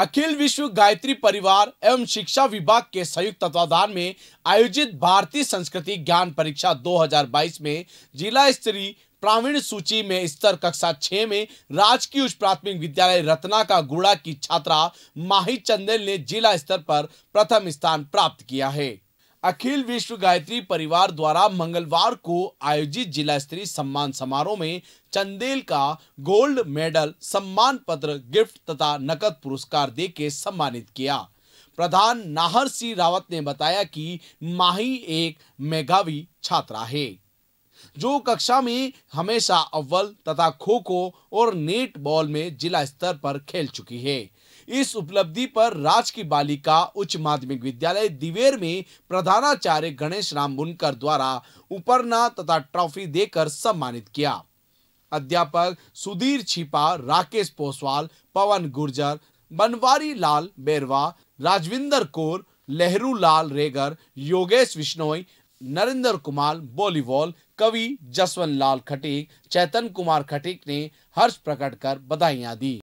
अखिल विश्व गायत्री परिवार एवं शिक्षा विभाग के संयुक्त तत्वाधान में आयोजित भारतीय संस्कृति ज्ञान परीक्षा 2022 में जिला स्तरीय प्रावीण सूची में स्तर कक्षा छह में राजकीय उच्च प्राथमिक विद्यालय रत्ना का गुड़ा की छात्रा माही चंदेल ने जिला स्तर पर प्रथम स्थान प्राप्त किया है अखिल विश्व गायत्री परिवार द्वारा मंगलवार को आयोजित जिला स्तरीय सम्मान समारोह में चंदेल का गोल्ड मेडल सम्मान पत्र गिफ्ट तथा नकद पुरस्कार देके सम्मानित किया प्रधान नाहर सिंह रावत ने बताया कि माही एक मेघावी छात्रा है जो कक्षा में हमेशा अव्वल तथा खो खो और नेट बॉल में जिला स्तर पर खेल चुकी है इस उपलब्धि पर की बालिका उच्च माध्यमिक विद्यालय दिवेर में प्रधानाचार्य गणेश राम बुनकर द्वारा उपरना तथा ट्रॉफी देकर सम्मानित किया अध्यापक सुधीर छिपा राकेश पोसवाल पवन गुर्जर बनवारी लाल बेरवा राजविंदर कौर लहरू लाल रेगर योगेश विश्नोई नरेंद्र कुमार बॉलीवॉल कवि जसवंत लाल खटीक चैतन कुमार खटीक ने हर्ष प्रकट कर बधाइयां दी